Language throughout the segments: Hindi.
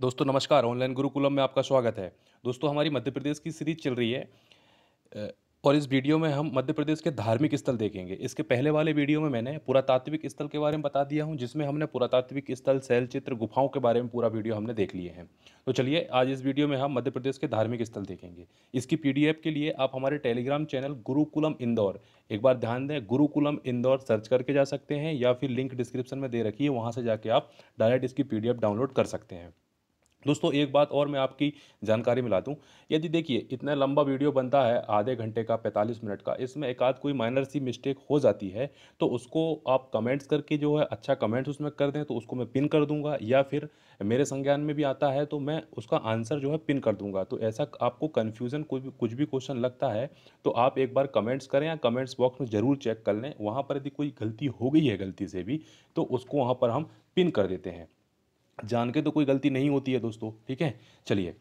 दोस्तों नमस्कार ऑनलाइन गुरुकुलम में आपका स्वागत है दोस्तों हमारी मध्य प्रदेश की सीरीज चल रही है और इस वीडियो में हम मध्य प्रदेश के धार्मिक स्थल देखेंगे इसके पहले वाले वीडियो में मैंने पुरातात्विक स्थल के बारे में बता दिया हूँ जिसमें हमने पुरातात्विक स्थल शैल चित्र गुफाओं के बारे में पूरा वीडियो हमने देख लिए हैं तो चलिए आज इस वीडियो में हम मध्य प्रदेश के धार्मिक स्थल देखेंगे इसकी पी के लिए आप हमारे टेलीग्राम चैनल गुरुकुलम इंदौर एक बार ध्यान दें गुरुकुलम इंदौर सर्च करके जा सकते हैं या फिर लिंक डिस्क्रिप्शन में दे रखिए वहाँ से जाके आप डायरेक्ट इसकी पी डाउनलोड कर सकते हैं दोस्तों एक बात और मैं आपकी जानकारी मिला दूं यदि देखिए इतना लंबा वीडियो बनता है आधे घंटे का 45 मिनट का इसमें एक आध कोई माइनर सी मिस्टेक हो जाती है तो उसको आप कमेंट्स करके जो है अच्छा कमेंट्स उसमें कर दें तो उसको मैं पिन कर दूंगा या फिर मेरे संज्ञान में भी आता है तो मैं उसका आंसर जो है पिन कर दूंगा तो ऐसा आपको कन्फ्यूज़न कुछ भी कुछ भी क्वेश्चन लगता है तो आप एक बार कमेंट्स करें या कमेंट्स बॉक्स में ज़रूर चेक कर लें वहाँ पर यदि कोई गलती हो गई है गलती से भी तो उसको वहाँ पर हम पिन कर देते हैं जान के तो कोई गलती नहीं होती है दोस्तों ठीक है चलिए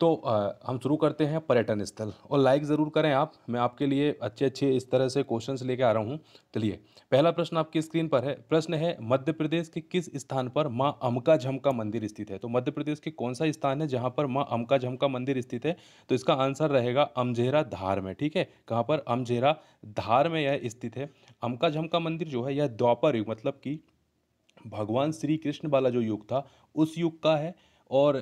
तो आ, हम शुरू करते हैं पर्यटन स्थल और लाइक ज़रूर करें आप मैं आपके लिए अच्छे अच्छे इस तरह से क्वेश्चंस लेके आ रहा हूँ चलिए पहला प्रश्न आपकी स्क्रीन पर है प्रश्न है मध्य प्रदेश के किस स्थान पर माँ अमका झमका मंदिर स्थित है तो मध्य प्रदेश के कौन सा स्थान है जहाँ पर माँ अमका झमका मंदिर स्थित है तो इसका आंसर रहेगा अमझेरा धार में ठीक है कहाँ पर अमझेरा धार में यह स्थित है अमका झमका मंदिर जो है यह द्वापर युग मतलब कि भगवान श्री कृष्ण वाला जो युग था उस युग का है और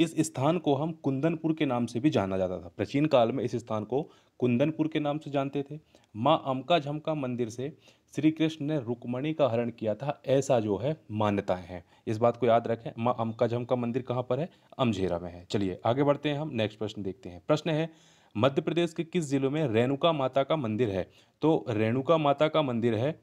इस स्थान को हम कुंदनपुर के नाम से भी जाना जाता था प्राचीन काल में इस स्थान को कुंदनपुर के नाम से जानते थे माँ अमका झमका मंदिर से श्री कृष्ण ने रुक्मणी का हरण किया था ऐसा जो है मान्यताएं हैं इस बात को याद रखें माँ अमका झमका मंदिर कहाँ पर है अमझेरा में है चलिए आगे बढ़ते हैं हम नेक्स्ट प्रश्न देखते हैं प्रश्न है मध्य प्रदेश के किस जिलों में रेणुका माता का मंदिर है तो रेणुका माता का मंदिर है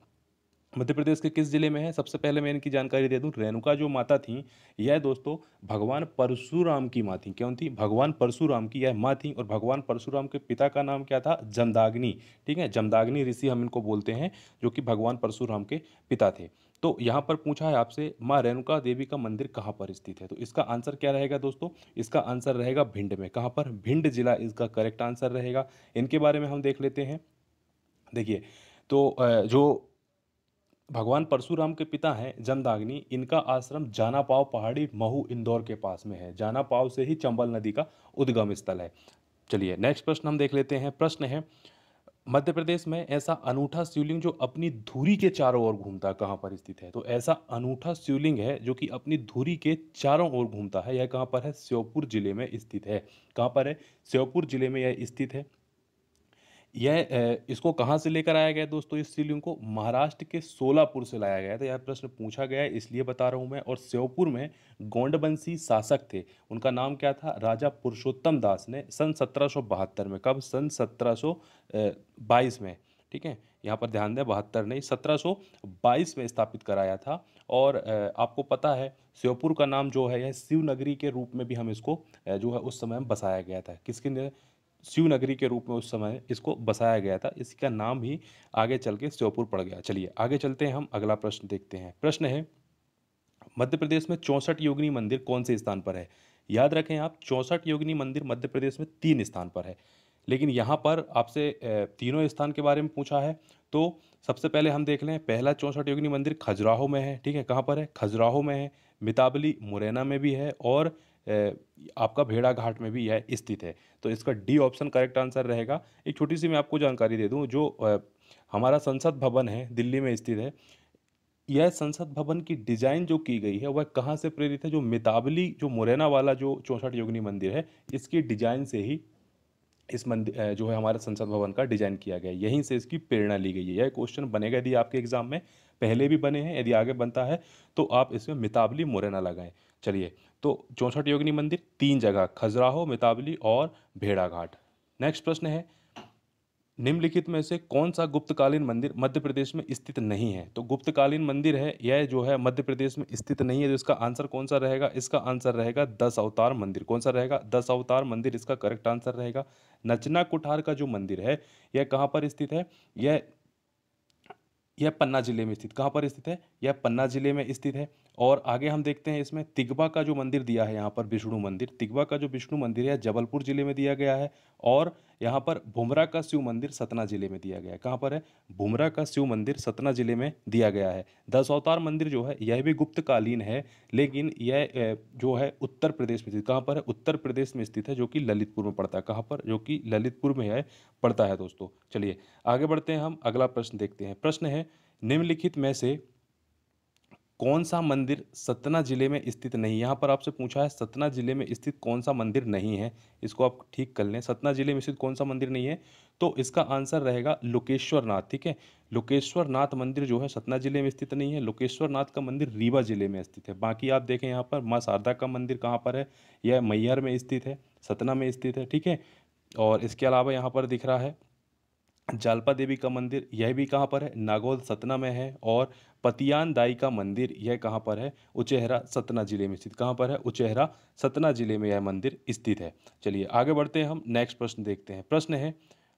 मध्य प्रदेश के किस जिले में है सबसे पहले मैं इनकी जानकारी दे दूं रेणुका जो माता थी यह दोस्तों भगवान परशुराम की माँ थी क्यों थी भगवान परशुराम की यह माँ थी और भगवान परशुराम के पिता का नाम क्या था जमदाग्नि ठीक है जमदाग्नि ऋषि हम इनको बोलते हैं जो कि भगवान परशुराम के पिता थे तो यहाँ पर पूछा है आपसे माँ रेणुका देवी का मंदिर कहाँ पर स्थित है तो इसका आंसर क्या रहेगा दोस्तों इसका आंसर रहेगा भिंड में कहाँ पर भिंड जिला इसका करेक्ट आंसर रहेगा इनके बारे में हम देख लेते हैं देखिए तो जो भगवान परशुराम के पिता हैं जनदाग्नि इनका आश्रम जानापाव पहाड़ी महू इंदौर के पास में है जानापाव से ही चंबल नदी का उद्गम स्थल है चलिए नेक्स्ट प्रश्न हम देख लेते हैं प्रश्न है मध्य प्रदेश में ऐसा अनूठा शिवलिंग जो अपनी धुरी के चारों ओर घूमता है कहाँ पर स्थित है तो ऐसा अनूठा शिवलिंग है जो कि अपनी धुरी के चारों ओर घूमता है यह कहाँ पर है श्योपुर जिले में स्थित है कहाँ पर है श्योपुर जिले में यह स्थित है यह इसको कहाँ से लेकर आया गया दोस्तों इस शिवलिंग को महाराष्ट्र के सोलापुर से लाया गया था यह प्रश्न पूछा गया है इसलिए बता रहा हूँ मैं और श्योपुर में गोंडवंशी शासक थे उनका नाम क्या था राजा पुरुषोत्तम दास ने सन सत्रह में कब सन सत्रह में ठीक है यहाँ पर ध्यान दें बहत्तर नहीं सत्रह में स्थापित कराया था और आपको पता है श्योपुर का नाम जो है यह शिवनगरी के रूप में भी हम इसको जो है उस समय बसाया गया था किसके शिव नगरी के रूप में उस समय इसको बसाया गया था इसका नाम ही आगे चल के श्योपुर पड़ गया चलिए आगे चलते हैं हम अगला प्रश्न देखते हैं प्रश्न है मध्य प्रदेश में चौंसठ योगिनी मंदिर कौन से स्थान पर है याद रखें आप चौंसठ योगिनी मंदिर मध्य प्रदेश में तीन स्थान पर है लेकिन यहाँ पर आपसे तीनों स्थान के बारे में पूछा है तो सबसे पहले हम देख लें पहला चौंसठ योगिनी मंदिर खजुराहो में है ठीक है कहाँ पर है खजुराहो में है मिताबली मुरैना में भी है और आपका भेड़ा घाट में भी यह स्थित है तो इसका डी ऑप्शन करेक्ट आंसर रहेगा एक छोटी सी मैं आपको जानकारी दे दूँ जो हमारा संसद भवन है दिल्ली में स्थित है यह संसद भवन की डिज़ाइन जो की गई है वह कहाँ से प्रेरित है जो मितावली जो मुरैना वाला जो चौंसठ योगिनी मंदिर है इसकी डिज़ाइन से ही इस मंदिर जो है हमारे संसद भवन का डिज़ाइन किया गया है यहीं से इसकी प्रेरणा ली गई है यह क्वेश्चन बनेगा यदि आपके एग्जाम में पहले भी बने हैं यदि आगे बनता है तो आप इसमें मितावली मुरैना लगाएं चलिए तो चौंसठ योगिनी मंदिर तीन जगह खजुराहो मितावली और भेड़ाघाट नेक्स्ट प्रश्न है निम्नलिखित में से कौन सा गुप्तकालीन मंदिर मध्य प्रदेश में स्थित नहीं है तो गुप्तकालीन मंदिर है यह जो है मध्य प्रदेश में स्थित नहीं है तो इसका आंसर कौन सा रहेगा इसका आंसर रहेगा दस अवतार मंदिर कौन सा रहेगा दस अवतार मंदिर इसका करेक्ट आंसर रहेगा नचना कुठार का जो मंदिर है यह कहाँ पर स्थित है यह यह पन्ना जिले में स्थित कहाँ पर स्थित है यह पन्ना जिले में स्थित है और आगे हम देखते हैं इसमें तिगबा का जो मंदिर दिया है यहाँ पर विष्णु मंदिर तिगबा का जो विष्णु मंदिर है जबलपुर ज़िले में दिया गया है और यहाँ पर भुमरा का शिव मंदिर सतना ज़िले में दिया गया है कहाँ पर है भुमरा का शिव मंदिर सतना ज़िले में दिया गया है दस अवतार मंदिर जो है यह भी गुप्तकालीन है लेकिन यह जो है उत्तर प्रदेश में स्थित कहाँ पर है उत्तर प्रदेश में स्थित है जो कि ललितपुर में पड़ता है कहाँ पर जो कि ललितपुर में है पड़ता है दोस्तों चलिए आगे बढ़ते हैं हम अगला प्रश्न देखते हैं प्रश्न है निम्नलिखित में से कौन सा मंदिर सतना ज़िले में स्थित नहीं यहाँ पर आपसे पूछा है सतना ज़िले में स्थित कौन सा मंदिर नहीं है इसको आप ठीक कर लें सतना ज़िले में स्थित कौन सा मंदिर नहीं है तो इसका आंसर रहेगा लोकेश्वर नाथ ठीक है लोकेश्वर नाथ मंदिर जो है सतना ज़िले में स्थित नहीं है लोकेश्वर नाथ का मंदिर रीवा ज़िले में स्थित है बाकी आप देखें यहाँ पर माँ शारदा का मंदिर कहाँ पर है यह मैहर में स्थित है सतना में स्थित है ठीक है और इसके अलावा यहाँ पर दिख रहा है जालपा देवी का मंदिर यह भी कहाँ पर है नागौल सतना में है और पतियान दाई का मंदिर यह कहाँ पर है उचेहरा सतना जिले में स्थित कहाँ पर है उचेहरा सतना जिले में यह मंदिर स्थित है चलिए आगे बढ़ते हैं हम नेक्स्ट प्रश्न देखते हैं प्रश्न है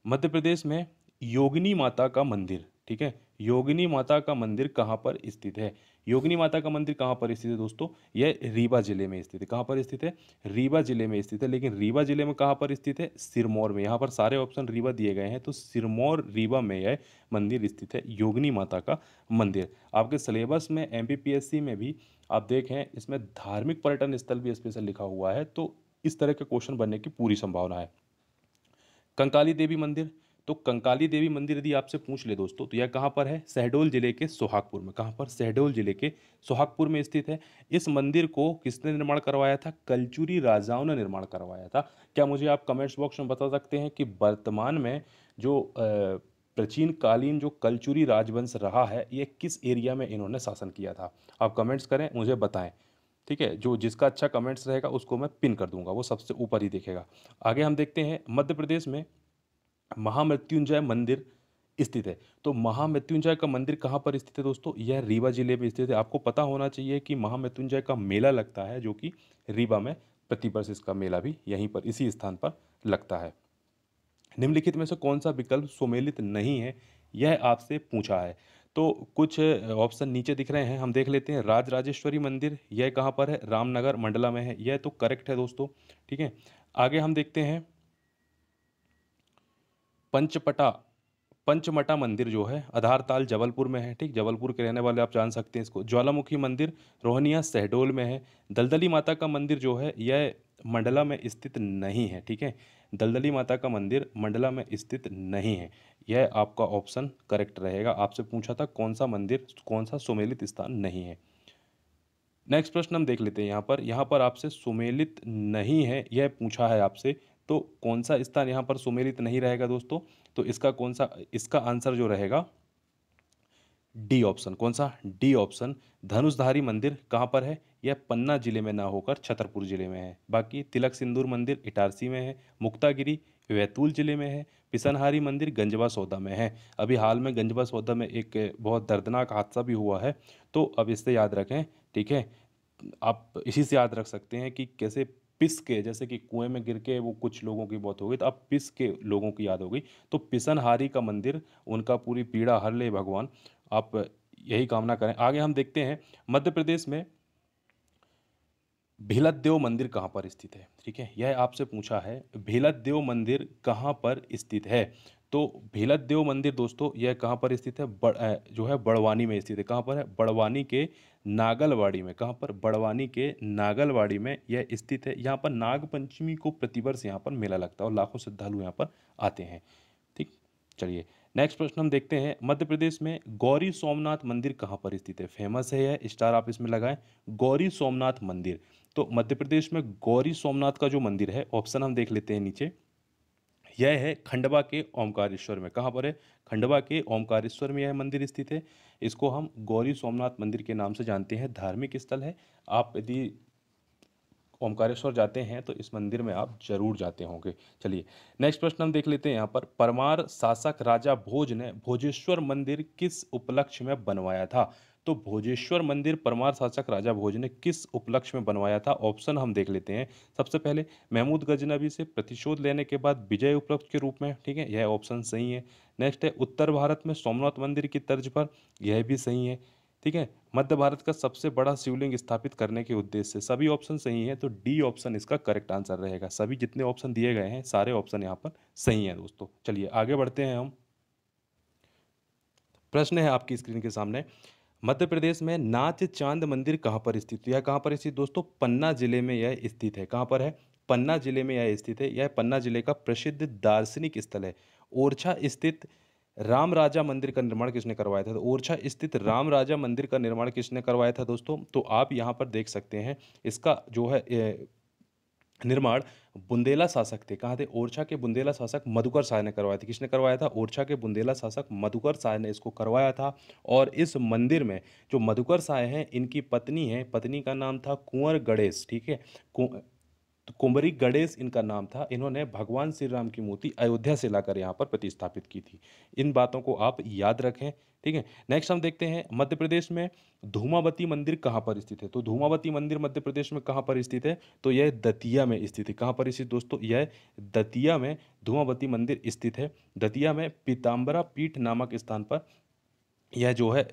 मध्य प्रदेश में योगिनी माता का मंदिर ठीक है योगिनी माता का मंदिर कहाँ पर स्थित है योगिनी माता का मंदिर कहाँ पर स्थित है दोस्तों यह रीवा जिले में स्थित है कहाँ पर स्थित है रीवा जिले में स्थित है लेकिन रीवा जिले में कहाँ पर स्थित है सिरमौर में यहाँ पर सारे ऑप्शन रीवा दिए गए हैं तो सिरमौर रीवा में यह मंदिर स्थित है योगिनी माता का मंदिर आपके सिलेबस में एम में भी आप देखें इसमें धार्मिक पर्यटन स्थल भी स्पेशल लिखा हुआ है तो इस तरह के क्वेश्चन बनने की पूरी संभावना है कंकाली देवी मंदिर तो कंकाली देवी मंदिर यदि आपसे पूछ ले दोस्तों तो यह कहाँ पर है शहडोल जिले के सोहागपुर में कहाँ पर शहडोल जिले के सोहागपुर में स्थित है इस मंदिर को किसने निर्माण करवाया था कलचुरी राजाओं ने निर्माण करवाया था क्या मुझे आप कमेंट्स बॉक्स में बता सकते हैं कि वर्तमान में जो प्राचीन कालीन जो कलचुरी राजवंश रहा है ये किस एरिया में इन्होंने शासन किया था आप कमेंट्स करें मुझे बताएं ठीक है जो जिसका अच्छा कमेंट्स रहेगा उसको मैं पिन कर दूंगा वो सबसे ऊपर ही देखेगा आगे हम देखते हैं मध्य प्रदेश में महामृत्युंजय मंदिर स्थित है तो महामृत्युंजय का मंदिर कहाँ पर स्थित है दोस्तों यह रीवा जिले में स्थित है आपको पता होना चाहिए कि महामृत्युंजय का मेला लगता है जो कि रीवा में प्रतिवर्ष इसका मेला भी यहीं पर इसी स्थान पर लगता है निम्नलिखित में से कौन सा विकल्प सुमेलित नहीं है यह आपसे पूछा है तो कुछ ऑप्शन नीचे दिख रहे हैं हम देख लेते हैं राज राजेश्वरी मंदिर यह कहाँ पर है रामनगर मंडला में है यह तो करेक्ट है दोस्तों ठीक है आगे हम देखते हैं पंचपटा पंचमटा मंदिर जो है आधारताल जबलपुर में है ठीक जबलपुर के रहने वाले आप जान सकते हैं इसको ज्वालामुखी मंदिर रोहनिया सहडोल में है दलदली माता का मंदिर जो है यह मंडला में स्थित नहीं है ठीक है दलदली माता का मंदिर मंडला में स्थित नहीं है यह आपका ऑप्शन करेक्ट रहेगा आपसे पूछा था कौन सा मंदिर कौन सा सुमेलित स्थान नहीं है नेक्स्ट प्रश्न हम देख लेते हैं यहाँ पर यहाँ पर आपसे सुमेलित नहीं है यह पूछा है आपसे तो कौन सा स्थान यहाँ पर सुमेलित नहीं रहेगा दोस्तों तो इसका कौन सा इसका आंसर जो रहेगा डी ऑप्शन कौन सा डी ऑप्शन धनुषधारी मंदिर कहाँ पर है यह पन्ना जिले में ना होकर छतरपुर जिले में है बाकी तिलक सिंदूर मंदिर इटारसी में है मुक्तागिरी वैतूल जिले में है पिसनहारी मंदिर गंजवा सौदा में है अभी हाल में गंजवा सौदा में एक बहुत दर्दनाक हादसा भी हुआ है तो अब इससे याद रखें ठीक है आप इसी से याद रख सकते हैं कि कैसे पिस के जैसे कि कुएं में गिर के वो कुछ लोगों की बहुत हो गई तो अब पिस के लोगों की याद हो गई तो पिसनहारी का मंदिर उनका पूरी पीड़ा हर ले भगवान आप यही कामना करें आगे हम देखते हैं मध्य प्रदेश में देव मंदिर कहाँ पर स्थित है ठीक है यह आपसे पूछा है देव मंदिर कहाँ पर स्थित है तो भीलत देव मंदिर दोस्तों यह कहाँ पर स्थित है बड़, जो है बड़वानी में स्थित है कहाँ पर है बड़वानी के नागलवाड़ी में कहाँ पर बड़वानी के नागलवाड़ी में यह स्थित है यहाँ पर नागपंचमी को प्रतिवर्ष यहाँ पर मेला लगता है और लाखों श्रद्धालु यहाँ पर आते हैं ठीक चलिए नेक्स्ट प्रश्न हम देखते हैं मध्य प्रदेश में गौरी सोमनाथ मंदिर कहाँ पर स्थित है फेमस है यह स्टार आप इसमें लगाएं गौरी सोमनाथ मंदिर तो मध्य प्रदेश में गौरी सोमनाथ का जो मंदिर है ऑप्शन हम देख लेते हैं नीचे यह है खंडवा के ओमकारेश्वर में कहाँ पर है खंडवा के ओमकारेश्वर में यह मंदिर स्थित है इसको हम गौरी सोमनाथ मंदिर के नाम से जानते हैं धार्मिक स्थल है आप यदि ओमकारेश्वर जाते हैं तो इस मंदिर में आप जरूर जाते होंगे चलिए नेक्स्ट प्रश्न हम देख लेते हैं यहाँ पर परमार शासक राजा भोज ने भोजेश्वर मंदिर किस उपलक्ष्य में बनवाया था तो भोजेश्वर मंदिर परमार शासक राजा भोज ने किस उपलक्ष्य में बनवाया था ऑप्शन हम देख लेते हैं सबसे पहले महमूद गजनबी से प्रतिशोध लेने के बाद विजय उपलक्ष्य के रूप में ठीक है यह ऑप्शन सही है नेक्स्ट है उत्तर भारत में सोमनाथ मंदिर की तर्ज पर यह भी सही है ठीक है मध्य भारत का सबसे बड़ा शिवलिंग स्थापित करने के उद्देश्य से सभी ऑप्शन सही है तो डी ऑप्शन इसका करेक्ट आंसर रहेगा सभी जितने ऑप्शन दिए गए हैं सारे ऑप्शन यहाँ पर सही है दोस्तों चलिए आगे बढ़ते हैं हम प्रश्न है आपकी स्क्रीन के सामने मध्य प्रदेश में नाच चांद मंदिर कहाँ पर स्थित यह कहाँ पर स्थित दोस्तों पन्ना जिले में यह स्थित है कहाँ पर है पन्ना जिले में यह स्थित है यह पन्ना जिले का प्रसिद्ध दार्शनिक स्थल है ओरछा स्थित राम राजा मंदिर का निर्माण किसने करवाया था तो ओरछा स्थित राम राजा मंदिर का निर्माण किसने करवाया था दोस्तों तो आप यहाँ पर देख सकते हैं इसका जो है निर्माण बुंदेला शासक थे कहाँ थे ओरछा के बुंदेला शासक मधुकर शाह ने करवाया था किसने करवाया था ओरछा के बुंदेला शासक मधुकर शाह ने इसको करवाया था और इस मंदिर में जो मधुकर शाह हैं इनकी पत्नी है पत्नी का नाम था कुंवर गणेश ठीक है तो कुंबरी गणेश इनका नाम था इन्होंने भगवान श्री राम की मूर्ति अयोध्या से लाकर यहाँ पर प्रतिस्थापित की थी इन बातों को आप याद रखें ठीक है नेक्स्ट हम देखते हैं मध्य प्रदेश में धूमावती मंदिर कहाँ पर स्थित है तो धूमावती मंदिर मध्य प्रदेश में कहाँ पर स्थित है तो यह दतिया में स्थित है कहाँ पर स्थित दोस्तों यह दतिया में धूमावती मंदिर स्थित है दतिया में पीताम्बरा पीठ नामक स्थान पर यह जो है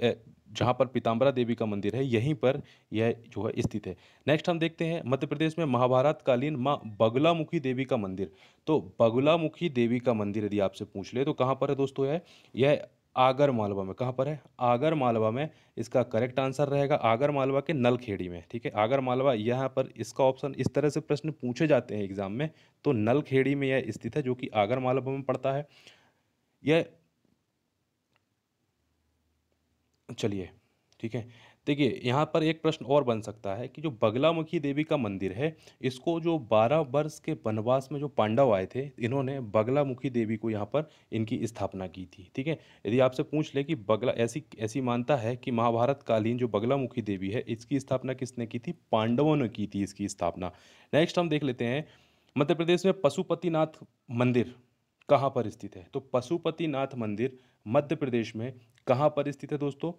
जहाँ पर पीताम्बरा देवी का मंदिर है यहीं पर यह जो है स्थित है नेक्स्ट हम देखते हैं मध्य प्रदेश में महाभारत कालीन माँ बगुलामुखी देवी का मंदिर तो बगुलामुखी देवी का मंदिर यदि आपसे पूछ ले तो कहाँ पर है दोस्तों यह यह आगर मालवा में कहाँ पर है आगर मालवा में इसका करेक्ट आंसर रहेगा आगर मालवा के नलखेड़ी में ठीक है आगर मालवा यहाँ पर इसका ऑप्शन इस तरह से प्रश्न पूछे जाते हैं एग्जाम में तो नलखेड़ी में यह स्थित है जो कि आगर मालवा में पड़ता है यह चलिए ठीक है देखिए यहाँ पर एक प्रश्न और बन सकता है कि जो बगलामुखी देवी का मंदिर है इसको जो बारह वर्ष के वनवास में जो पांडव आए थे इन्होंने बगलामुखी देवी को यहाँ पर इनकी स्थापना की थी ठीक है यदि आपसे पूछ ले कि बगला ऐसी ऐसी मानता है कि महाभारत कालीन जो बगलामुखी देवी है इसकी स्थापना किसने की थी पांडवों ने की थी इसकी स्थापना नेक्स्ट हम देख लेते हैं मध्य प्रदेश में पशुपतिनाथ मंदिर कहाँ पर स्थित है तो पशुपतिनाथ मंदिर मध्य प्रदेश में कहाँ पर स्थित है दोस्तों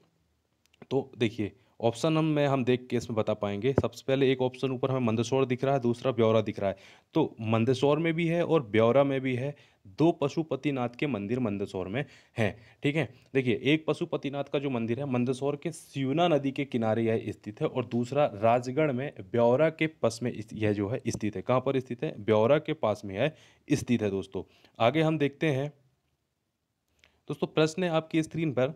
तो देखिए ऑप्शन हम में हम देख के इसमें बता पाएंगे सबसे पहले एक ऑप्शन ऊपर हमें मंदसौर दिख रहा है दूसरा ब्यौरा दिख रहा है तो मंदसौर में भी है और ब्यौरा में भी है दो पशुपतिनाथ के मंदिर मंदसौर में हैं ठीक है देखिए एक पशुपतिनाथ का जो मंदिर है मंदसौर के सिवना नदी के किनारे यह स्थित है और दूसरा राजगढ़ में ब्यौरा के पास में यह जो है स्थित है कहाँ पर स्थित है ब्यौरा के पास में यह स्थित है दोस्तों आगे हम देखते हैं दोस्तों प्रश्न है आपकी स्क्रीन पर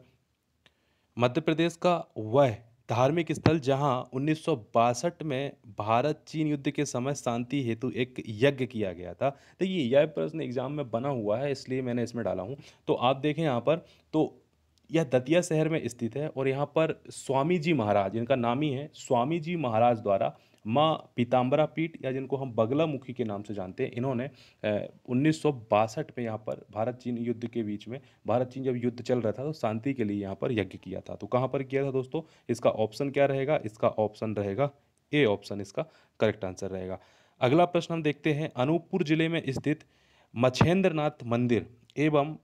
मध्य प्रदेश का वह धार्मिक स्थल जहां उन्नीस में भारत चीन युद्ध के समय शांति हेतु एक यज्ञ किया गया था देखिए यह प्रश्न एग्जाम में बना हुआ है इसलिए मैंने इसमें डाला हूं तो आप देखें यहाँ पर तो यह दतिया शहर में स्थित है और यहाँ पर स्वामी जी महाराज इनका नाम ही है स्वामी जी महाराज द्वारा माँ पीताम्बरा पीठ या जिनको हम बगला मुखी के नाम से जानते हैं इन्होंने उन्नीस में यहाँ पर भारत चीन युद्ध के बीच में भारत चीन जब युद्ध चल रहा था तो शांति के लिए यहाँ पर यज्ञ किया था तो कहाँ पर किया था दोस्तों इसका ऑप्शन क्या रहेगा इसका ऑप्शन रहेगा ए ऑप्शन इसका करेक्ट आंसर रहेगा अगला प्रश्न हम देखते हैं अनूपपुर जिले में स्थित मछेंद्रनाथ मंदिर एवं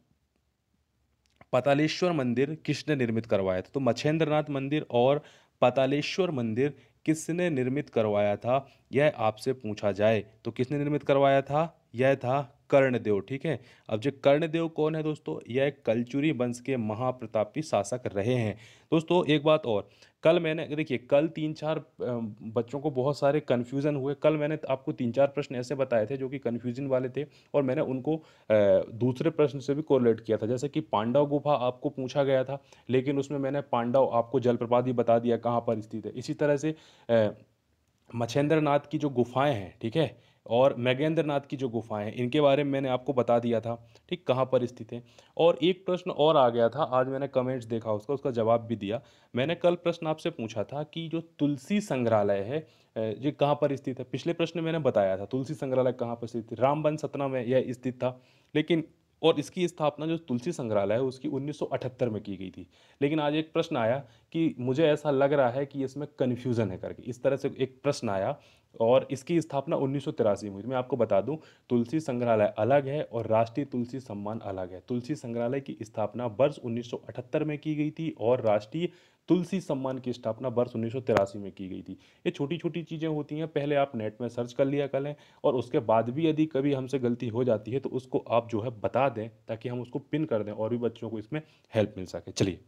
पतालेश्वर मंदिर किसने निर्मित करवाया था तो मच्छेंद्रनाथ मंदिर और पतालेश्वर मंदिर किसने निर्मित करवाया था यह आपसे पूछा जाए तो किसने निर्मित करवाया था यह था कर्णदेव ठीक है अब जो कर्णदेव कौन है दोस्तों यह कलचुरी वंश के महाप्रतापी शासक रहे हैं दोस्तों एक बात और कल मैंने देखिए कल तीन चार बच्चों को बहुत सारे कन्फ्यूज़न हुए कल मैंने आपको तीन चार प्रश्न ऐसे बताए थे जो कि कन्फ्यूजन वाले थे और मैंने उनको दूसरे प्रश्न से भी कोरिलेट किया था जैसे कि पांडव गुफा आपको पूछा गया था लेकिन उसमें मैंने पांडव आपको जलप्रपात ही बता दिया कहाँ पर स्थित है इसी तरह से मच्छेंद्र नाथ की जो गुफाएं हैं ठीक है और मैगेंद्र नाथ की जो गुफाएं हैं इनके बारे में मैंने आपको बता दिया था ठीक कहाँ पर स्थित है और एक प्रश्न और आ गया था आज मैंने कमेंट्स देखा उसका उसका जवाब भी दिया मैंने कल प्रश्न आपसे पूछा था कि जो तुलसी संग्रहालय है ये कहाँ पर स्थित है पिछले प्रश्न मैंने बताया था तुलसी संग्रहालय कहाँ पर स्थित रामबन सतना में यह स्थित था लेकिन और इसकी स्थापना जो तुलसी संग्रहालय है उसकी 1978 में की गई थी लेकिन आज एक प्रश्न आया कि मुझे ऐसा लग रहा है कि इसमें कन्फ्यूज़न है करके इस तरह से एक प्रश्न आया और इसकी स्थापना उन्नीस में हुई तो मैं आपको बता दूं तुलसी संग्रहालय अलग है और राष्ट्रीय तुलसी सम्मान अलग है तुलसी संग्रहालय की स्थापना वर्ष 1978 में की गई थी और राष्ट्रीय तुलसी सम्मान की स्थापना वर्ष उन्नीस में की गई थी ये छोटी छोटी चीज़ें होती हैं पहले आप नेट में सर्च कर लिया करें और उसके बाद भी यदि कभी हमसे गलती हो जाती है तो उसको आप जो है बता दें ताकि हम उसको पिन कर दें और भी बच्चों को इसमें हेल्प मिल सके चलिए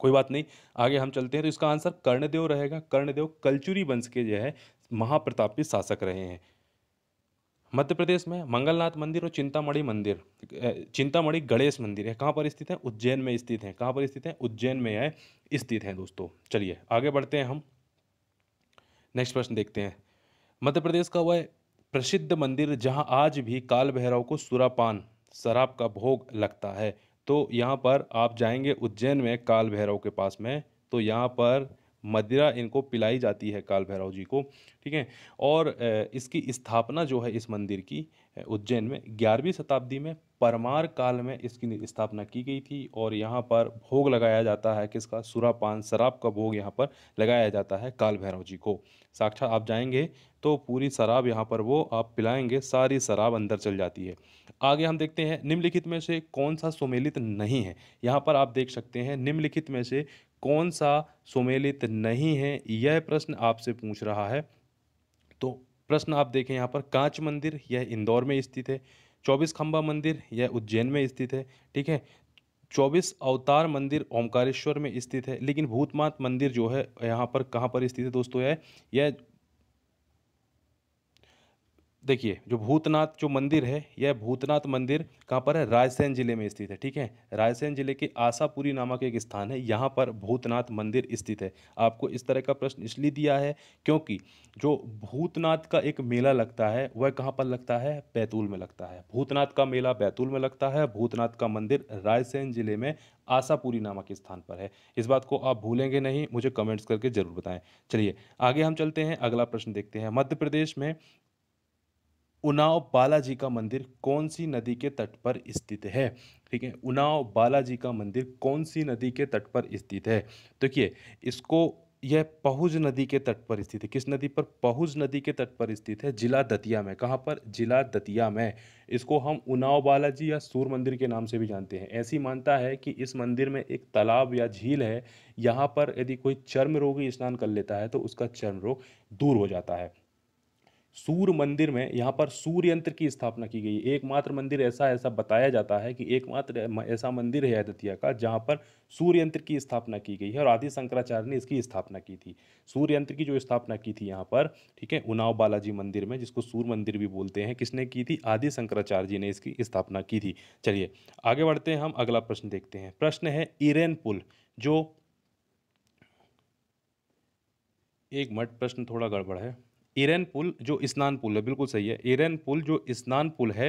कोई बात नहीं आगे हम चलते हैं तो इसका आंसर कर्णदेव रहेगा कर्णदेव कलचुरी वंश के जो है महाप्रतापी शासक रहे हैं मध्य प्रदेश में मंगलनाथ मंदिर और चिंतामणि मंदिर चिंतामणि गणेश मंदिर है कहाँ पर स्थित है उज्जैन में स्थित है कहाँ पर स्थित है उज्जैन में है स्थित है दोस्तों चलिए आगे बढ़ते हैं हम नेक्स्ट प्रश्न देखते हैं मध्य प्रदेश का वह प्रसिद्ध मंदिर जहाँ आज भी काल भैरव को सुरापान शराब का भोग लगता है तो यहाँ पर आप जाएंगे उज्जैन में काल भैरव के पास में तो यहाँ पर मदिरा इनको पिलाई जाती है काल भैरव जी को ठीक है और इसकी स्थापना जो है इस मंदिर की उज्जैन में ग्यारहवीं शताब्दी में परमार काल में इसकी स्थापना की गई थी और यहाँ पर भोग लगाया जाता है किसका सुरापान शराब का भोग यहाँ पर लगाया जाता है काल भैरव जी को साक्षात आप जाएंगे तो पूरी शराब यहाँ पर वो आप पिलाएंगे सारी शराब अंदर चल जाती है आगे हम देखते हैं निम्नलिखित में से कौन सा सुमेलित नहीं है यहाँ पर आप देख सकते हैं निम्नलिखित में से कौन सा सुमेलित नहीं है यह प्रश्न आपसे पूछ रहा है तो प्रश्न आप देखें यहाँ पर कांच मंदिर यह इंदौर में स्थित है चौबीस खंबा मंदिर यह उज्जैन में स्थित है ठीक है चौबीस अवतार मंदिर ओमकारेश्वर में स्थित है लेकिन भूतमात मंदिर जो है यहाँ पर कहाँ पर स्थित है दोस्तों यह देखिए जो भूतनाथ जो मंदिर है यह भूतनाथ मंदिर कहाँ पर है रायसेन जिले में स्थित है ठीक है रायसेन जिले के आशापुरी नामक एक स्थान है यहाँ पर भूतनाथ मंदिर स्थित है आपको इस तरह का प्रश्न इसलिए दिया है क्योंकि जो भूतनाथ का एक मेला लगता है वह कहाँ पर लगता है बैतूल में लगता है भूतनाथ का मेला बैतूल में लगता है भूतनाथ का मंदिर रायसेन जिले में आशापुरी नामक स्थान पर है इस बात को आप भूलेंगे नहीं मुझे कमेंट्स करके जरूर बताएं चलिए आगे हम चलते हैं अगला प्रश्न देखते हैं मध्य प्रदेश में उनाव बालाजी का मंदिर कौन सी नदी के तट पर स्थित है ठीक है उनाव बालाजी का मंदिर कौन सी नदी के तट पर स्थित है तो देखिए तो इसको यह पहुज नदी के तट पर स्थित है किस नदी पर पहुज नदी के तट पर स्थित है जिला दतिया में कहाँ पर जिला दतिया में इसको हम उनाव बालाजी या सूर मंदिर के नाम से भी जानते हैं ऐसी मानता है कि इस मंदिर में एक तालाब या झील है यहाँ पर यदि कोई चर्म रोगी स्नान कर लेता है तो उसका चर्म रोग दूर हो जाता है सूर्य मंदिर में यहाँ पर सूर्य यंत्र की स्थापना की गई एकमात्र मंदिर ऐसा ऐसा बताया जाता है कि एकमात्र ऐसा मंदिर है अयोध्या का जहाँ पर सूर्य यंत्र की स्थापना की गई है और आदि शंकराचार्य ने इसकी स्थापना की थी सूर्य यंत्र की जो स्थापना की थी यहाँ पर ठीक है उनाव बालाजी मंदिर में जिसको सूर्य मंदिर भी बोलते हैं किसने की थी आदि शंकराचार्य जी ने इसकी स्थापना की थी चलिए आगे बढ़ते हैं हम अगला प्रश्न देखते हैं प्रश्न है इरेन पुल जो एक मठ प्रश्न थोड़ा गड़बड़ है इरेन पुल जो स्नान पुल है बिल्कुल सही है इरेन पुल जो स्नान पुल है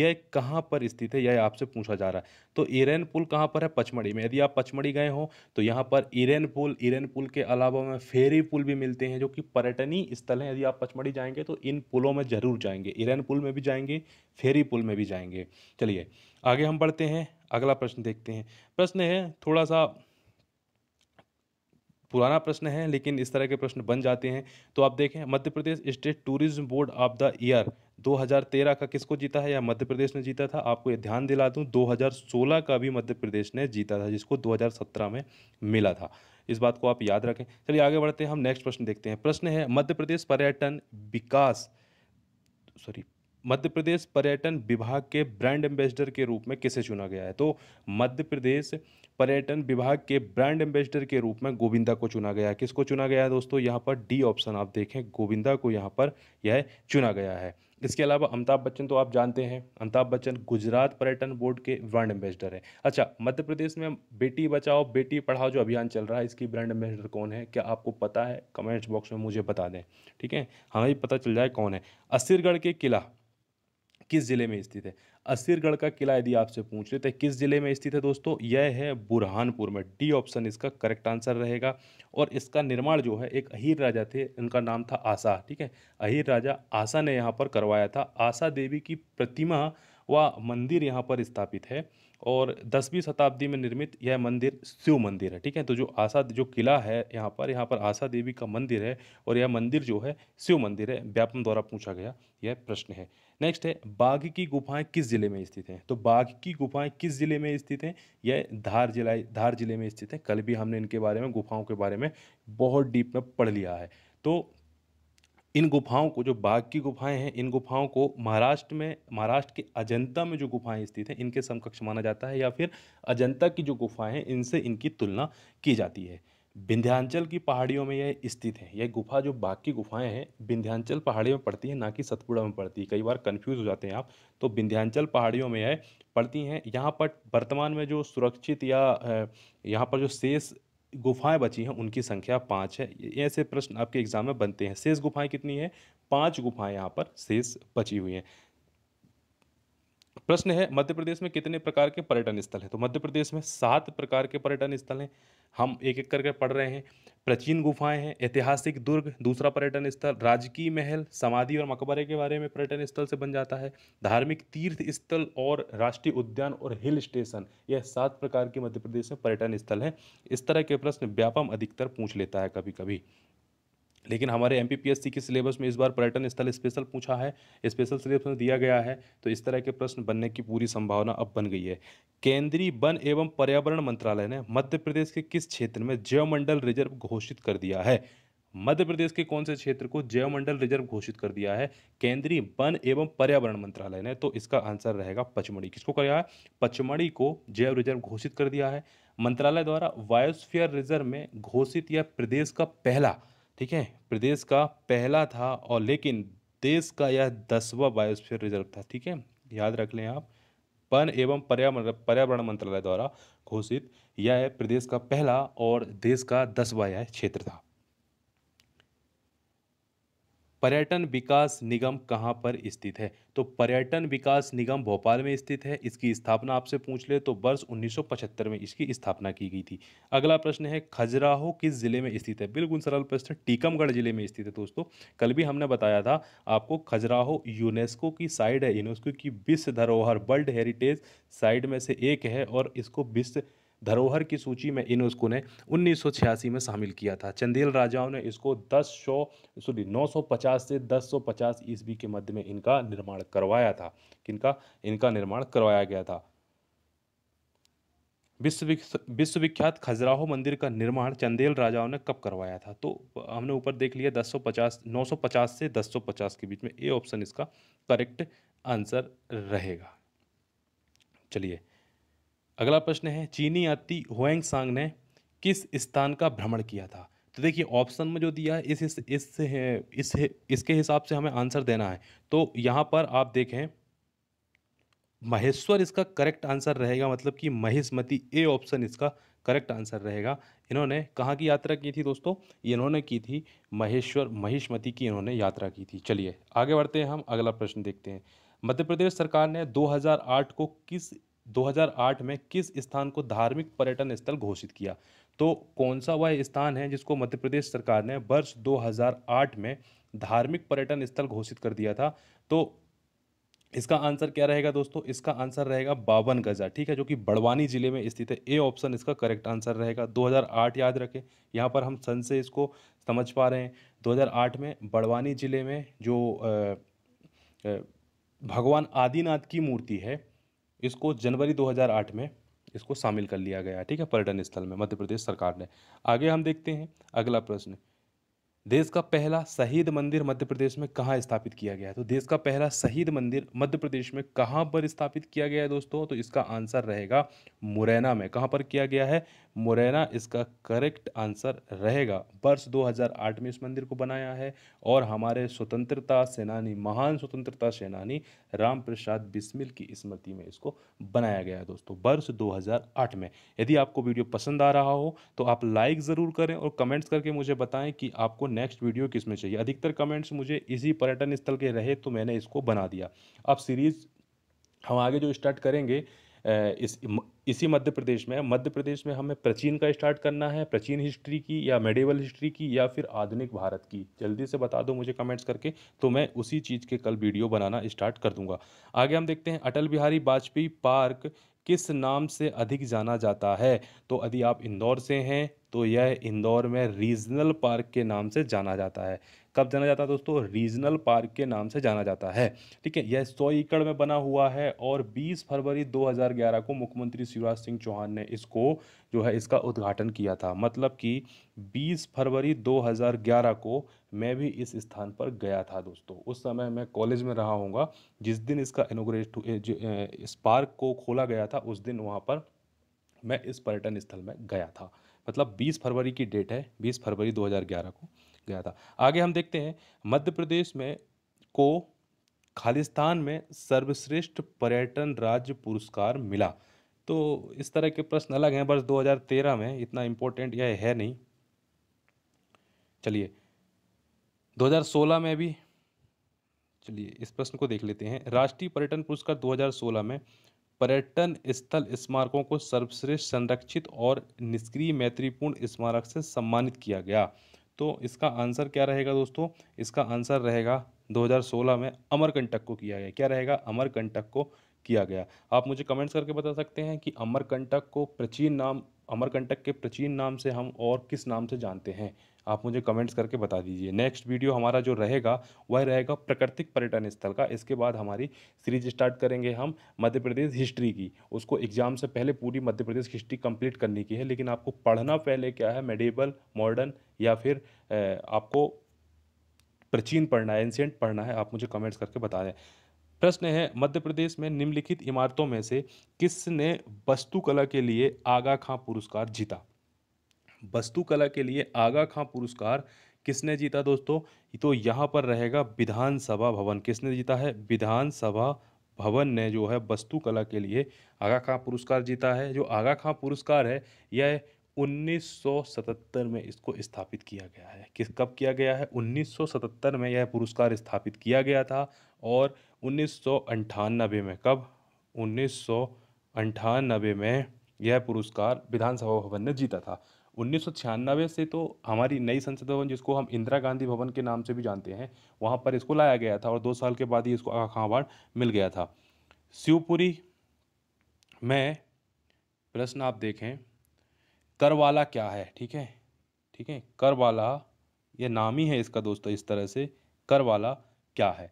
यह कहाँ पर स्थित है यह आपसे पूछा जा रहा है तो इरेन पुल कहाँ पर है पचमढ़ी में यदि आप पचमढ़ी गए हो तो यहाँ पर इरन पुल इरन पुल के अलावा में फेरी पुल भी मिलते हैं जो कि पर्यटनी स्थल हैं यदि आप पचमढ़ी जाएंगे तो इन पुलों में ज़रूर जाएंगे इरन पुल में भी जाएंगे फेरी पुल में भी जाएंगे चलिए आगे हम बढ़ते हैं अगला प्रश्न देखते हैं प्रश्न है थोड़ा सा पुराना प्रश्न है लेकिन इस तरह के प्रश्न बन जाते हैं तो आप देखें Madhya Pradesh state tourism board of the year 2013 का किसको जीता है या मध्य प्रदेश ने जीता था आपको ये ध्यान दिला दूं 2016 का भी मध्य प्रदेश ने जीता था जिसको 2017 में मिला था इस बात को आप याद रखें चलिए आगे बढ़ते हैं हम नेक्स्ट प्रश्न देखते हैं प्रश्न है मध्य प्रदेश पर्यटन विकास सॉरी मध्य प्रदेश पर्यटन विभाग के ब्रांड एम्बेसडर के रूप में किसे चुना गया है तो मध्य प्रदेश पर्यटन विभाग के ब्रांड एम्बेसडर के रूप में गोविंदा को चुना गया है किसको चुना गया है दोस्तों यहाँ पर डी ऑप्शन आप देखें गोविंदा को यहाँ पर यह चुना गया है इसके अलावा अमिताभ बच्चन तो आप जानते हैं अमिताभ बच्चन गुजरात पर्यटन बोर्ड के ब्रांड एम्बेसडर हैं अच्छा मध्य प्रदेश में बेटी बचाओ बेटी पढ़ाओ जो अभियान चल रहा है इसकी ब्रांड एम्बेसडर कौन है क्या आपको पता है कमेंट्स बॉक्स में मुझे बता दें ठीक है हमें पता चल जाए कौन है असिरगढ़ के किला किस ज़िले में स्थित है असीरगढ़ का किला यदि आपसे पूछ लेते तो हैं किस ज़िले में स्थित है दोस्तों यह है बुरहानपुर में डी ऑप्शन इसका करेक्ट आंसर रहेगा और इसका निर्माण जो है एक अहिर राजा थे उनका नाम था आशा ठीक है अहिर राजा आशा ने यहाँ पर करवाया था आशा देवी की प्रतिमा व मंदिर यहाँ पर स्थापित है और दसवीं शताब्दी में निर्मित यह मंदिर शिव मंदिर है ठीक है तो जो आशा जो किला है यहाँ पर यहाँ पर आशा देवी का मंदिर है और यह मंदिर जो है शिव मंदिर है व्यापम द्वारा पूछा गया यह प्रश्न है नेक्स्ट है बाघ की गुफाएं किस जिले में स्थित हैं तो बाघ की गुफाएं किस जिले में स्थित हैं यह धार जिला धार जिले में स्थित है कल भी हमने इनके बारे में गुफाओं के बारे में बहुत डीप में पढ़ लिया है तो इन गुफाओं को जो बाघ की गुफाएं हैं इन गुफाओं को महाराष्ट्र में महाराष्ट्र के अजंता में जो गुफाएं स्थित हैं इनके समकक्ष माना जाता है या फिर अजंता की जो गुफाएं हैं इनसे इनकी तुलना की जाती है विंध्यांचल की पहाड़ियों में यह स्थित है यह गुफा जो बाकी गुफाएं हैं विंध्यांचल पहाड़ियों में पड़ती है ना कि सतपुड़ा में पड़ती है कई बार कन्फ्यूज़ हो जाते हैं आप तो विंध्यांचल पहाड़ियों में यह पड़ती हैं यहाँ पर वर्तमान में जो सुरक्षित या यहाँ पर जो शेष गुफाएं बची हैं उनकी संख्या पाँच है ऐसे प्रश्न आपके एग्जाम में बनते हैं शेष गुफाएं कितनी है पाँच गुफाएं यहाँ पर शेष बची हुई हैं प्रश्न है मध्य प्रदेश में कितने प्रकार के पर्यटन स्थल हैं तो मध्य प्रदेश में सात प्रकार के पर्यटन स्थल हैं हम एक एक करके पढ़ रहे हैं प्राचीन गुफाएं हैं ऐतिहासिक दुर्ग दूसरा पर्यटन स्थल राजकीय महल समाधि और मकबरे के बारे में पर्यटन स्थल से बन जाता है धार्मिक तीर्थ स्थल और राष्ट्रीय उद्यान और हिल स्टेशन यह सात प्रकार के मध्य प्रदेश में पर्यटन स्थल हैं इस तरह के प्रश्न व्यापम अधिकतर पूछ लेता है कभी कभी लेकिन हमारे एम के सिलेबस में इस बार पर्यटन स्थल स्पेशल पूछा है स्पेशल सिलेबस में दिया गया है तो इस तरह के प्रश्न बनने की पूरी संभावना अब बन गई है केंद्रीय वन एवं पर्यावरण मंत्रालय ने मध्य प्रदेश के किस क्षेत्र में जैवमंडल रिजर्व घोषित कर दिया है मध्य प्रदेश के कौन से क्षेत्र को जैवमंडल रिजर्व घोषित कर दिया है केंद्रीय वन एवं पर्यावरण मंत्रालय ने तो इसका आंसर रहेगा पचमढ़ी किसको कहा है पचमढ़ी को जैव रिजर्व घोषित कर दिया है मंत्रालय द्वारा वायोस्फीयर रिजर्व में घोषित यह प्रदेश का पहला ठीक है प्रदेश का पहला था और लेकिन देश का यह दसवा बायोस्फीयर रिजर्व था ठीक है याद रख लें आप वन एवं पर्यावरण पर्यावरण मंत्रालय द्वारा घोषित यह प्रदेश का पहला और देश का दसवा यह क्षेत्र था पर्यटन विकास निगम कहाँ पर स्थित है तो पर्यटन विकास निगम भोपाल में स्थित है इसकी स्थापना आपसे पूछ ले तो वर्ष 1975 में इसकी स्थापना की गई थी अगला प्रश्न है खजुराहो किस जिले में स्थित है बिल्कुल सरल प्रश्न टीकमगढ़ जिले में स्थित है दोस्तों कल भी हमने बताया था आपको खजुराहो यूनेस्को की साइड है यूनेस्को की विश्व धरोहर वर्ल्ड हेरिटेज साइड में से एक है और इसको विश्व धरोहर की सूची में इन उसको ने उन्नीस में शामिल किया था चंदेल राजाओं ने इसको दस सौ सॉरी नौ से दस सौ ईस्वी के मध्य में इनका निर्माण करवाया था किनका इनका निर्माण करवाया गया था विश्वविख्यात खजुराहो मंदिर का निर्माण चंदेल राजाओं ने कब करवाया था तो हमने ऊपर देख लिया 1050 950 से 1050 के बीच में ए ऑप्शन इसका करेक्ट आंसर रहेगा चलिए अगला प्रश्न है चीनी यात्री हुएंग सांग ने किस स्थान का भ्रमण किया था तो देखिए ऑप्शन में जो दिया है इस इस इस, इस, इस इसके हिसाब से हमें आंसर देना है तो यहाँ पर आप देखें महेश्वर इसका करेक्ट आंसर रहेगा मतलब कि महेशमती ए ऑप्शन इसका करेक्ट आंसर रहेगा इन्होंने कहाँ की यात्रा की थी दोस्तों इन्होंने की थी महेश्वर महेशमती की इन्होंने यात्रा की थी चलिए आगे बढ़ते हैं हम अगला प्रश्न देखते हैं मध्य प्रदेश सरकार ने 2008 को किस 2008 में किस स्थान को धार्मिक पर्यटन स्थल घोषित किया तो कौन सा वह स्थान है जिसको मध्य प्रदेश सरकार ने वर्ष 2008 में धार्मिक पर्यटन स्थल घोषित कर दिया था तो इसका आंसर क्या रहेगा दोस्तों इसका आंसर रहेगा बावन गजा ठीक है जो कि बड़वानी जिले में स्थित है ए ऑप्शन इसका करेक्ट आंसर रहेगा 2008 याद रखें यहाँ पर हम सन से इसको समझ पा रहे हैं 2008 में बड़वानी जिले में जो भगवान आदिनाथ की मूर्ति है इसको जनवरी 2008 में इसको शामिल कर लिया गया ठीक है पर्यटन स्थल में मध्य प्रदेश सरकार ने आगे हम देखते हैं अगला प्रश्न देश का पहला शहीद मंदिर मध्य प्रदेश में कहाँ स्थापित किया गया है तो देश का पहला शहीद मंदिर मध्य प्रदेश में कहाँ पर स्थापित किया गया है दोस्तों तो इसका आंसर रहेगा मुरैना में कहाँ पर किया गया है मुरैना इसका करेक्ट आंसर रहेगा वर्ष 2008 में इस मंदिर को बनाया है और हमारे स्वतंत्रता सेनानी महान स्वतंत्रता सेनानी राम प्रसाद बिस्मिल की स्मृति में इसको बनाया गया है दोस्तों वर्ष 2008 में यदि आपको वीडियो पसंद आ रहा हो तो आप लाइक ज़रूर करें और कमेंट्स करके मुझे बताएं कि आपको नेक्स्ट वीडियो किस में चाहिए अधिकतर कमेंट्स मुझे इसी पर्यटन स्थल के रहे तो मैंने इसको बना दिया अब सीरीज़ हम आगे जो स्टार्ट करेंगे इस इसी मध्य प्रदेश में मध्य प्रदेश में हमें प्राचीन का स्टार्ट करना है प्राचीन हिस्ट्री की या मेडिवल हिस्ट्री की या फिर आधुनिक भारत की जल्दी से बता दो मुझे कमेंट्स करके तो मैं उसी चीज़ के कल वीडियो बनाना स्टार्ट कर दूंगा आगे हम देखते हैं अटल बिहारी वाजपेयी पार्क किस नाम से अधिक जाना जाता है तो यदि आप इंदौर से हैं तो यह इंदौर में रीजनल पार्क के नाम से जाना जाता है कब जाना जाता है दोस्तों रीजनल पार्क के नाम से जाना जाता है ठीक है यह सौ एकड़ में बना हुआ है और बीस फरवरी दो को मुख्यमंत्री शिवराज सिंह चौहान ने इसको जो है इसका उद्घाटन किया था मतलब कि 20 फरवरी 2011 को मैं भी इस स्थान पर गया था दोस्तों उस समय मैं कॉलेज में रहा हूँगा जिस दिन इसका इनोग्रेट इस पार्क को खोला गया था उस दिन वहाँ पर मैं इस पर्यटन स्थल में गया था मतलब 20 फरवरी की डेट है 20 फरवरी 2011 को गया था आगे हम देखते हैं मध्य प्रदेश में को खालिस्तान में सर्वश्रेष्ठ पर्यटन राज्य पुरस्कार मिला तो इस तरह के प्रश्न अलग हैं वर्ष 2013 में इतना इम्पोर्टेंट यह है नहीं चलिए 2016 में भी चलिए इस प्रश्न को देख लेते हैं राष्ट्रीय पर्यटन पुरस्कार 2016 में पर्यटन स्थल स्मारकों को सर्वश्रेष्ठ संरक्षित और निष्क्रिय मैत्रीपूर्ण स्मारक से सम्मानित किया गया तो इसका आंसर क्या रहेगा दोस्तों इसका आंसर रहेगा 2016 में अमरकंटक को किया गया क्या रहेगा अमरकंटक को किया गया आप मुझे कमेंट्स करके बता सकते हैं कि अमरकंटक को प्राचीन नाम अमरकंटक के प्राचीन नाम से हम और किस नाम से जानते हैं आप मुझे कमेंट्स करके बता दीजिए नेक्स्ट वीडियो हमारा जो रहेगा वह रहेगा प्राकृतिक पर्यटन स्थल का इसके बाद हमारी सीरीज स्टार्ट करेंगे हम मध्य प्रदेश हिस्ट्री की उसको एग्ज़ाम से पहले पूरी मध्य प्रदेश हिस्ट्री कंप्लीट करने की है लेकिन आपको पढ़ना पहले क्या है मेडिबल मॉडर्न या फिर आपको प्राचीन पढ़ना है एंशियंट पढ़ना है आप मुझे कमेंट्स करके बता दें प्रश्न है मध्य प्रदेश में निम्नलिखित इमारतों में से किसने वस्तुकला के लिए आगा खां पुरस्कार जीता वस्तुकला के लिए आगा खां पुरस्कार किसने जीता दोस्तों तो यहाँ पर रहेगा विधानसभा भवन किसने जीता है विधानसभा भवन ने जो है वस्तुकला के लिए आगा खां पुरस्कार जीता है जो आगा खां पुरस्कार है यह 1977 में इसको स्थापित किया गया है किस कब किया गया है 1977 में यह पुरस्कार स्थापित किया गया था और उन्नीस में कब उन्नीस में यह पुरस्कार विधानसभा भवन ने जीता था उन्नीस से तो हमारी नई संसद भवन जिसको हम इंदिरा गांधी भवन के नाम से भी जानते हैं वहाँ पर इसको लाया गया था और दो साल के बाद ही इसको खां अवार्ड मिल गया था शिवपुरी में प्रश्न आप देखें करवाला क्या है ठीक है ठीक है करवाला ये नाम ही है इसका दोस्तों इस तरह से करवाला क्या है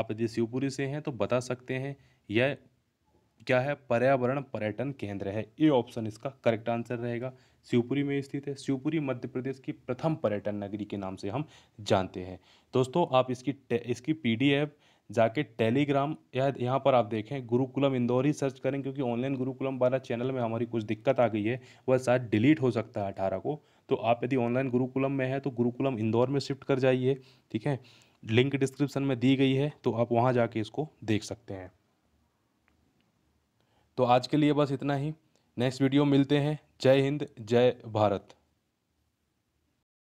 आप यदि शिवपुरी से हैं तो बता सकते हैं यह क्या है पर्यावरण पर्यटन केंद्र है ये ऑप्शन इसका करेक्ट आंसर रहेगा शिवपुरी में स्थित है शिवपुरी मध्य प्रदेश की प्रथम पर्यटन नगरी के नाम से हम जानते हैं दोस्तों आप इसकी इसकी पीडीएफ जाके टेलीग्राम या यहाँ पर आप देखें गुरुकुलम इंदौर ही सर्च करें क्योंकि ऑनलाइन गुरुकुलम वाला चैनल में हमारी कुछ दिक्कत आ गई है वह शायद डिलीट हो सकता है अठारह को तो आप यदि ऑनलाइन गुरुकुलम में है तो गुरुकुलम इंदौर में शिफ्ट कर जाइए ठीक है लिंक डिस्क्रिप्शन में दी गई है तो आप वहाँ जाके इसको देख सकते हैं तो आज के लिए बस इतना ही नेक्स्ट वीडियो मिलते हैं जय हिंद जय भारत